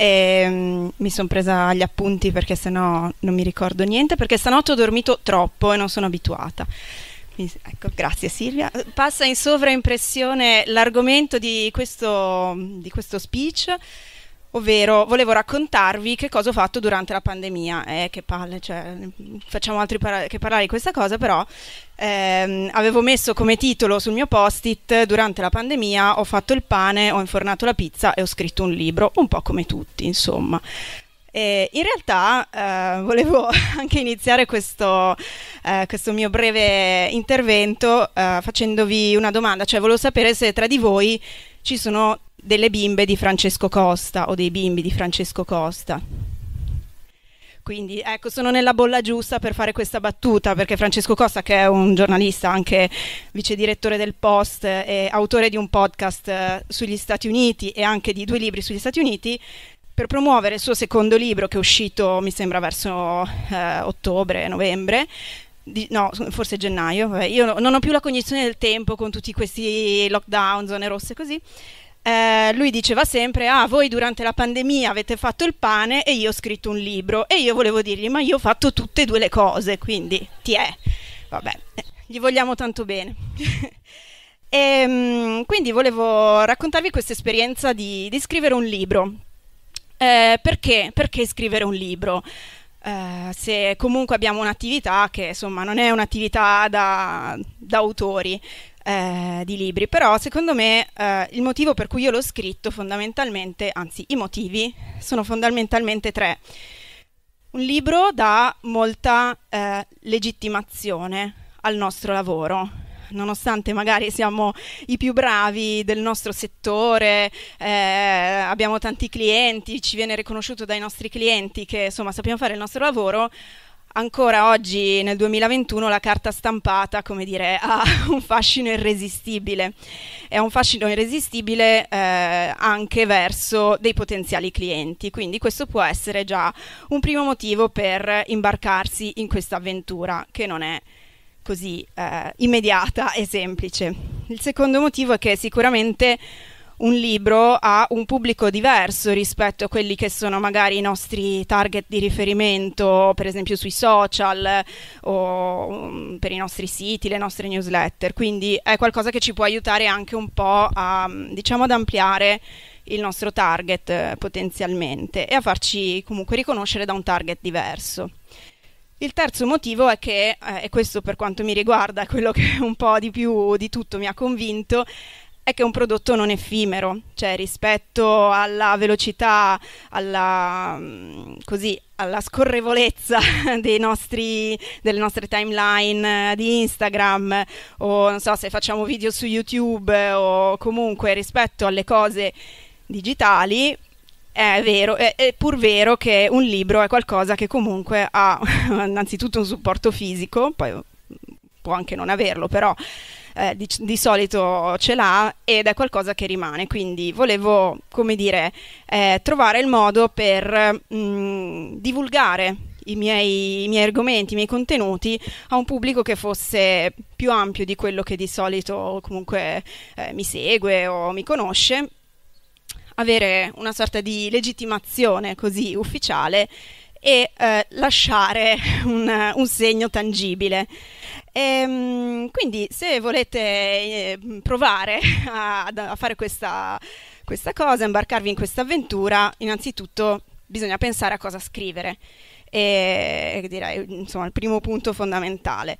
e ehm, mi sono presa gli appunti perché sennò non mi ricordo niente, perché stanotte ho dormito troppo e non sono abituata. Ecco, grazie Silvia. Passa in sovraimpressione l'argomento di questo, di questo speech ovvero volevo raccontarvi che cosa ho fatto durante la pandemia. Eh, che palle, cioè, facciamo altri par- che parlare di questa cosa, però ehm, avevo messo come titolo sul mio post-it durante la pandemia ho fatto il pane, ho infornato la pizza e ho scritto un libro, un po' come tutti, insomma. E in realtà eh, volevo anche iniziare questo, eh, questo mio breve intervento eh, facendovi una domanda, cioè volevo sapere se tra di voi ci sono delle bimbe di Francesco Costa o dei bimbi di Francesco Costa. Quindi ecco, sono nella bolla giusta per fare questa battuta, perché Francesco Costa, che è un giornalista, anche vice direttore del Post e autore di un podcast eh, sugli Stati Uniti e anche di due libri sugli Stati Uniti, per promuovere il suo secondo libro che è uscito, mi sembra, verso eh, ottobre, novembre, di, no, forse gennaio, vabbè, io non ho più la cognizione del tempo con tutti questi lockdown, zone rosse così eh, lui diceva sempre, ah, voi durante la pandemia avete fatto il pane e io ho scritto un libro. E io volevo dirgli, ma io ho fatto tutte e due le cose, quindi ti è. Vabbè, eh, gli vogliamo tanto bene. e, ehm, quindi volevo raccontarvi questa esperienza di, di scrivere un libro. Eh, perché? Perché scrivere un libro? Eh, se comunque abbiamo un'attività che insomma non è un'attività da, da autori, eh, di libri, però secondo me eh, il motivo per cui io l'ho scritto fondamentalmente, anzi i motivi, sono fondamentalmente tre. Un libro dà molta eh, legittimazione al nostro lavoro, nonostante magari siamo i più bravi del nostro settore, eh, abbiamo tanti clienti, ci viene riconosciuto dai nostri clienti che insomma sappiamo fare il nostro lavoro, ancora oggi nel 2021 la carta stampata, come dire, ha un fascino irresistibile. È un fascino irresistibile eh, anche verso dei potenziali clienti, quindi questo può essere già un primo motivo per imbarcarsi in questa avventura che non è così eh, immediata e semplice. Il secondo motivo è che sicuramente un libro a un pubblico diverso rispetto a quelli che sono magari i nostri target di riferimento, per esempio sui social o mm, per i nostri siti, le nostre newsletter. Quindi è qualcosa che ci può aiutare anche un po' a, mm, diciamo, ad ampliare il nostro target eh, potenzialmente e a farci comunque riconoscere da un target diverso. Il terzo motivo è che, eh, e questo per quanto mi riguarda è quello che un po' di più di tutto mi ha convinto, è che è un prodotto non effimero, cioè rispetto alla velocità, alla, mm, così, alla scorrevolezza nostri, delle nostre timeline eh, di Instagram o non so se facciamo video su YouTube o comunque rispetto alle cose digitali, è vero, è, è, pur vero che un libro è qualcosa che comunque ha innanzitutto un supporto fisico, poi può anche non averlo, però eh, di, di, solito ce l'ha ed è qualcosa che rimane. Quindi volevo, come dire, eh, trovare il modo per mh, mm, divulgare i miei, i miei, argomenti, i miei contenuti a un pubblico che fosse più ampio di quello che di solito comunque eh, mi segue o mi conosce, avere una sorta di legittimazione così ufficiale e eh, lasciare un, un, segno tangibile. E, ehm, quindi se volete eh, provare a, a fare questa, questa cosa, imbarcarvi in questa avventura, innanzitutto bisogna pensare a cosa scrivere. E direi, insomma, il primo punto fondamentale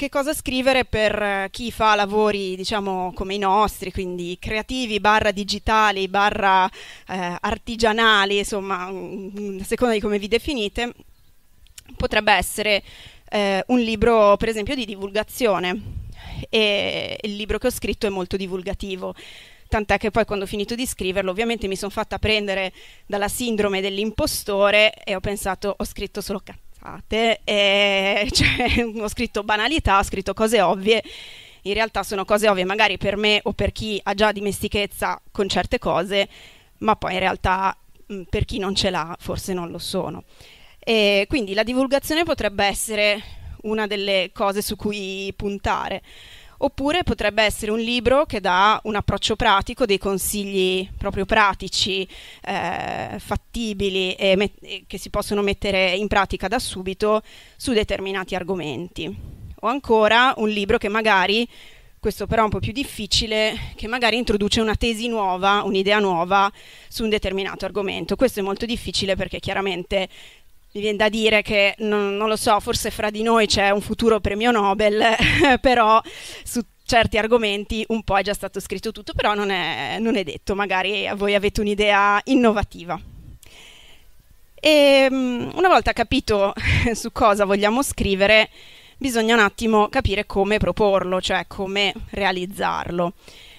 che cosa scrivere per eh, chi fa lavori, diciamo, come i nostri, quindi creativi, barra digitali, barra eh, artigianali, insomma, a seconda di come vi definite, potrebbe essere eh, un libro, per esempio, di divulgazione. E il libro che ho scritto è molto divulgativo tant'è che poi quando ho finito di scriverlo ovviamente mi sono fatta prendere dalla sindrome dell'impostore e ho pensato ho scritto solo cattivo scusate, eh, cioè, ho scritto banalità, ho scritto cose ovvie, in realtà sono cose ovvie magari per me o per chi ha già dimestichezza con certe cose, ma poi in realtà per chi non ce l'ha forse non lo sono. E quindi la divulgazione potrebbe essere una delle cose su cui puntare. Oppure potrebbe essere un libro che dà un approccio pratico, dei consigli proprio pratici, eh, fattibili e met- che si possono mettere in pratica da subito su determinati argomenti. O ancora un libro che magari, questo però è un po' più difficile, che magari introduce una tesi nuova, un'idea nuova su un determinato argomento. Questo è molto difficile perché chiaramente mi viene da dire che non, non, lo so, forse fra di noi c'è un futuro premio Nobel, però su certi argomenti un po' è già stato scritto tutto, però non è, non è detto, magari voi avete un'idea innovativa. E ehm, una volta capito su cosa vogliamo scrivere, bisogna un attimo capire come proporlo, cioè come realizzarlo.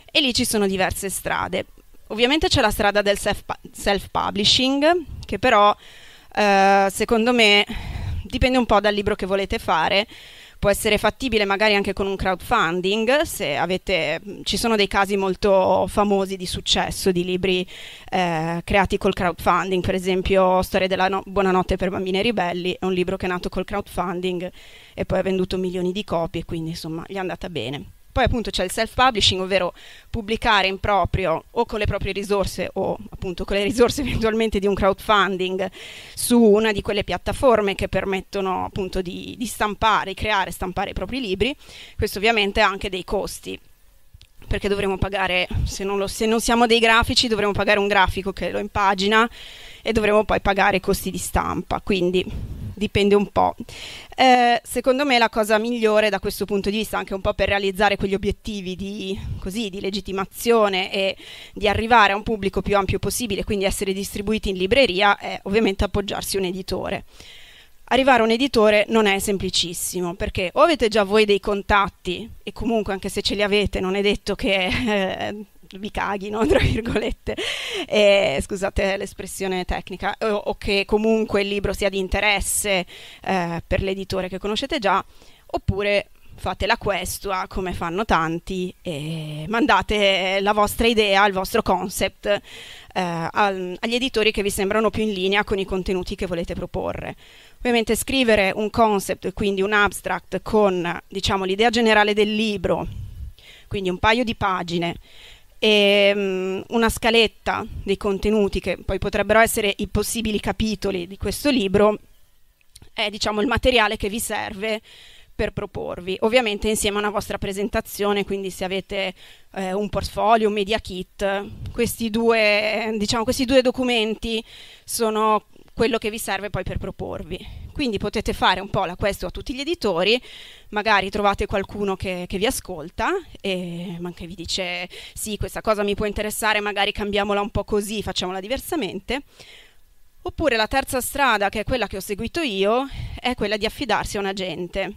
E lì ci sono diverse strade. Ovviamente c'è la strada del self-publishing, che però eh, secondo me dipende un po' dal libro che volete fare può essere fattibile magari anche con un crowdfunding, se avete, ci sono dei casi molto famosi di successo di libri eh, creati col crowdfunding, per esempio Storia della no- Buonanotte per bambini e ribelli è un libro che è nato col crowdfunding e poi ha venduto milioni di copie, quindi insomma gli è andata bene. Poi appunto c'è il self-publishing, ovvero pubblicare in proprio o con le proprie risorse o appunto con le risorse eventualmente di un crowdfunding su una di quelle piattaforme che permettono appunto di, di stampare, creare, e stampare i propri libri. Questo ovviamente ha anche dei costi perché dovremo pagare, se non, lo, se non, siamo dei grafici, dovremo pagare un grafico che lo impagina e dovremo poi pagare i costi di stampa. Quindi dipende un po'. Eh, secondo me la cosa migliore da questo punto di vista, anche un po' per realizzare quegli obiettivi di, così, di legittimazione e di arrivare a un pubblico più ampio possibile, quindi essere distribuiti in libreria, è ovviamente appoggiarsi a un editore arrivare a un editore non è semplicissimo perché o avete già voi dei contatti e comunque anche se ce li avete non è detto che eh, vi caghino, tra virgolette, eh, scusate l'espressione tecnica, o, o, che comunque il libro sia di interesse eh, per l'editore che conoscete già, oppure fate la questua ah, come fanno tanti e mandate la vostra idea, il vostro concept eh, al, agli editori che vi sembrano più in linea con i contenuti che volete proporre. Ovviamente scrivere un concept, quindi un abstract con diciamo, l'idea generale del libro, quindi un paio di pagine, e um, una scaletta dei contenuti che poi potrebbero essere i possibili capitoli di questo libro è diciamo il materiale che vi serve per proporvi, ovviamente insieme a una vostra presentazione, quindi se avete eh, un portfolio, un media kit, questi due, diciamo, questi due documenti sono quello che vi serve poi per proporvi. Quindi potete fare un po' la questo a tutti gli editori, magari trovate qualcuno che, che vi ascolta e che vi dice sì, questa cosa mi può interessare, magari cambiamola un po' così, facciamola diversamente. Oppure la terza strada, che è quella che ho seguito io, è quella di affidarsi a un agente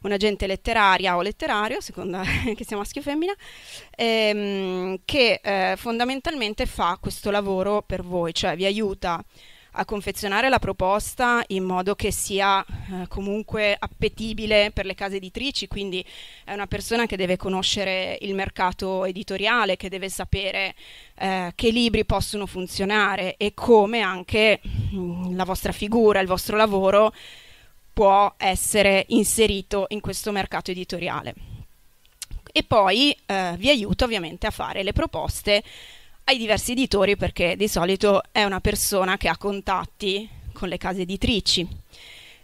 Un agente letteraria o letterario, seconda che sia maschio o femmina, ehm, che eh, fondamentalmente fa questo lavoro per voi, cioè vi aiuta a confezionare la proposta in modo che sia eh, comunque appetibile per le case editrici, quindi è una persona che deve conoscere il mercato editoriale, che deve sapere eh, che libri possono funzionare e come anche mh, mm, la vostra figura, il vostro lavoro può essere inserito in questo mercato editoriale. E poi eh, vi aiuta ovviamente a fare le proposte ai diversi editori perché di solito è una persona che ha contatti con le case editrici,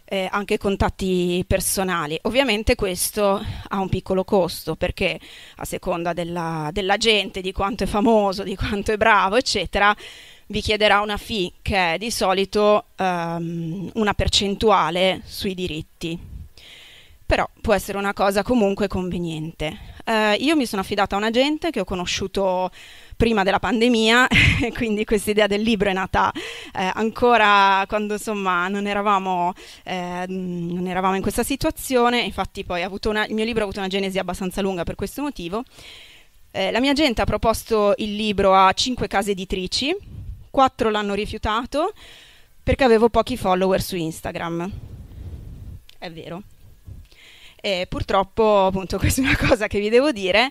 eh, anche contatti personali. Ovviamente questo ha un piccolo costo perché a seconda della, della gente, di quanto è famoso, di quanto è bravo, eccetera, vi chiederà una fee che è di solito um, una percentuale sui diritti però può essere una cosa comunque conveniente. Eh, io mi sono affidata a un agente che ho conosciuto prima della pandemia, quindi questa idea del libro è nata eh, ancora quando insomma non eravamo, eh, non eravamo, in questa situazione, infatti poi una, il mio libro ha avuto una genesi abbastanza lunga per questo motivo. Eh, la mia agente ha proposto il libro a cinque case editrici, quattro l'hanno rifiutato perché avevo pochi follower su Instagram. È vero. E purtroppo, appunto, questa è una cosa che vi devo dire,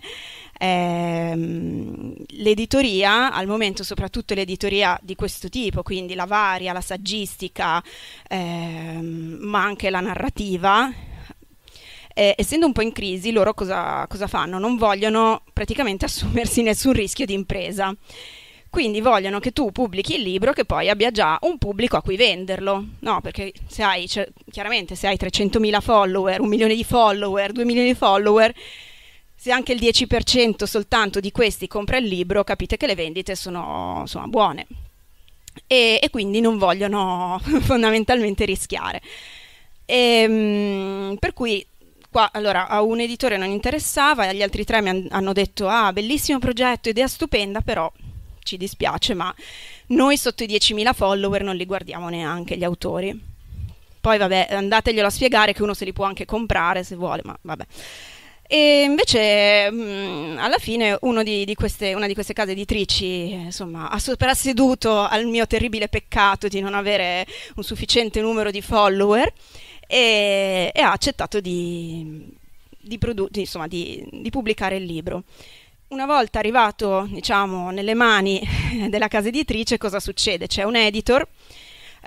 ehm, l'editoria, al momento soprattutto l'editoria di questo tipo, quindi la varia, la saggistica, ehm, ma anche la narrativa, eh, essendo un po' in crisi, loro cosa, cosa fanno? Non vogliono praticamente assumersi nessun rischio di impresa quindi vogliono che tu pubblichi il libro che poi abbia già un pubblico a cui venderlo, no? Perché se hai, cioè, chiaramente se hai 300.000 follower, un milione di follower, 2 milioni di follower, se anche il 10% soltanto di questi compra il libro, capite che le vendite sono insomma, buone. E, e, quindi non vogliono fondamentalmente rischiare. E, ehm, per cui qua, allora, a un editore non interessava, agli altri tre mi han- hanno detto, ah, bellissimo progetto, idea stupenda, però ci dispiace, ma noi sotto i 10.000 follower non li guardiamo neanche gli autori. Poi vabbè, andateglielo a spiegare che uno se li può anche comprare se vuole, ma vabbè. E invece mh, mm, alla fine di, di queste, una di queste case editrici insomma, ha soprasseduto al mio terribile peccato di non avere un sufficiente numero di follower e, e ha accettato di, di, produ- insomma, di pubblicare il libro. Una volta arrivato, diciamo, nelle mani della casa editrice, cosa succede? C'è un editor,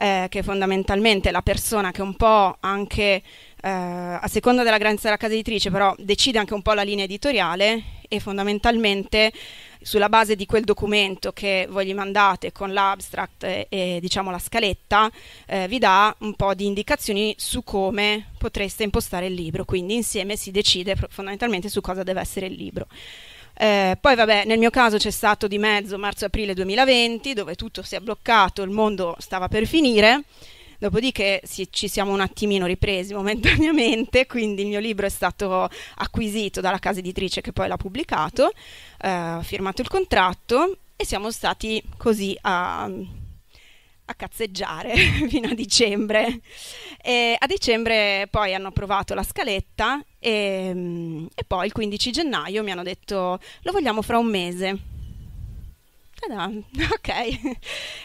eh, che è la persona che un po' anche eh, a seconda della grandezza della casa editrice, però decide anche un po' la linea editoriale e fondamentalmente sulla base di quel documento che voi gli mandate con l'abstract e, e diciamo la scaletta, eh, vi dà un po' di indicazioni su come potreste impostare il libro. Quindi insieme si decide fondamentalmente su cosa deve essere il libro. Eh, poi vabbè, nel mio caso c'è stato di mezzo marzo-aprile 2020, dove tutto si è bloccato, il mondo stava per finire. Dopodiché si, ci siamo un attimino ripresi momentaneamente, quindi il mio libro è stato acquisito dalla casa editrice che poi l'ha pubblicato, eh, firmato il contratto e siamo stati così a, a cazzeggiare fino a dicembre. E a dicembre poi hanno approvato la scaletta e, e, poi il 15 gennaio mi hanno detto lo vogliamo fra un mese. Ta-da, ok.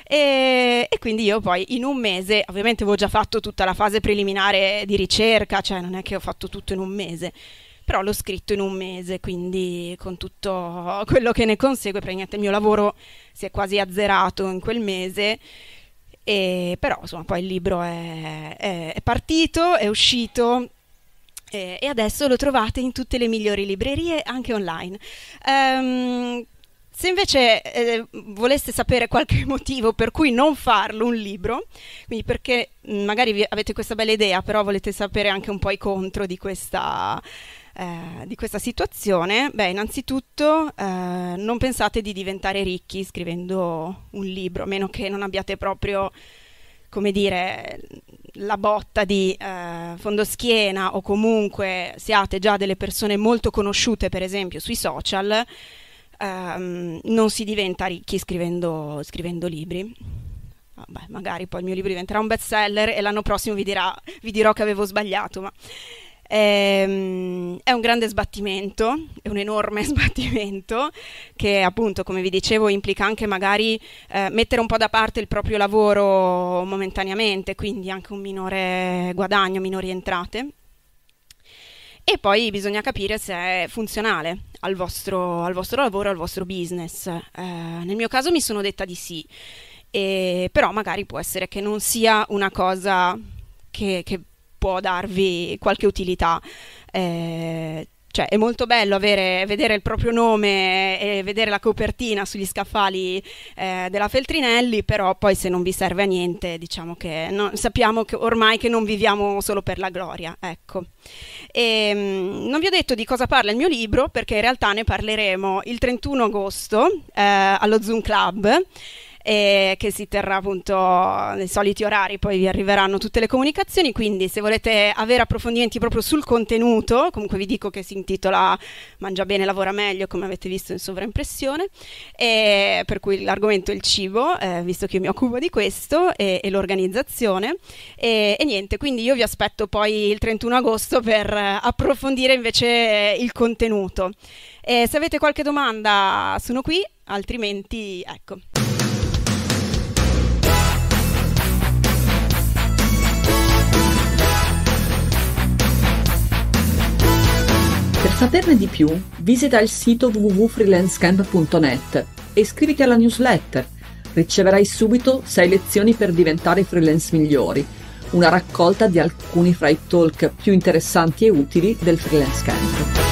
E, e, quindi io poi in un mese, ovviamente avevo già fatto tutta la fase preliminare di ricerca, cioè non è che ho fatto tutto in un mese, però l'ho scritto in un mese, quindi con tutto quello che ne consegue, praticamente il mio lavoro si è quasi azzerato in quel mese e, però insomma poi il libro è, è, è partito, è uscito e, e adesso lo trovate in tutte le migliori librerie, anche online. Um, se invece eh, voleste sapere qualche motivo per cui non farlo un libro, quindi perché mm, magari avete questa bella idea, però volete sapere anche un po' i contro di questa, eh, di questa situazione? Beh, innanzitutto eh, non pensate di diventare ricchi scrivendo un libro, a meno che non abbiate proprio, come dire, la botta di eh, fondoschiena o comunque siate già delle persone molto conosciute, per esempio, sui social. Ehm, non si diventa ricchi scrivendo, scrivendo libri. Vabbè, ah, magari poi il mio libro diventerà un best seller e l'anno prossimo vi, dirà, vi dirò che avevo sbagliato, ma Ehm, è un grande sbattimento, è un enorme sbattimento che appunto, come vi dicevo, implica anche magari eh, mettere un po' da parte il proprio lavoro momentaneamente, quindi anche un minore guadagno, minori entrate. E poi bisogna capire se è funzionale al vostro, al vostro lavoro, al vostro business. Eh, nel mio caso mi sono detta di sì, e, però magari può essere che non sia una cosa che, che può darvi qualche utilità. Eh, cioè, è molto bello avere, vedere il proprio nome e vedere la copertina sugli scaffali eh, della Feltrinelli, però poi se non vi serve a niente, diciamo che no, sappiamo che ormai che non viviamo solo per la gloria, ecco. E, ehm, non vi ho detto di cosa parla il mio libro, perché in realtà ne parleremo il 31 agosto eh, allo Zoom Club e che si terrà appunto nei soliti orari, poi vi arriveranno tutte le comunicazioni, quindi se volete avere approfondimenti proprio sul contenuto, comunque vi dico che si intitola Mangia bene, lavora meglio, come avete visto in sovraimpressione, e per cui l'argomento è il cibo, eh, visto che io mi occupo di questo, e, e l'organizzazione. E, e, niente, quindi io vi aspetto poi il 31 agosto per approfondire invece il contenuto. E se avete qualche domanda sono qui, altrimenti ecco. Saperne di più? Visita il sito www.freelancecamp.net e iscriviti alla newsletter. Riceverai subito 6 lezioni per diventare freelance migliori, una raccolta di alcuni fra i talk più interessanti e utili del Freelance Camp.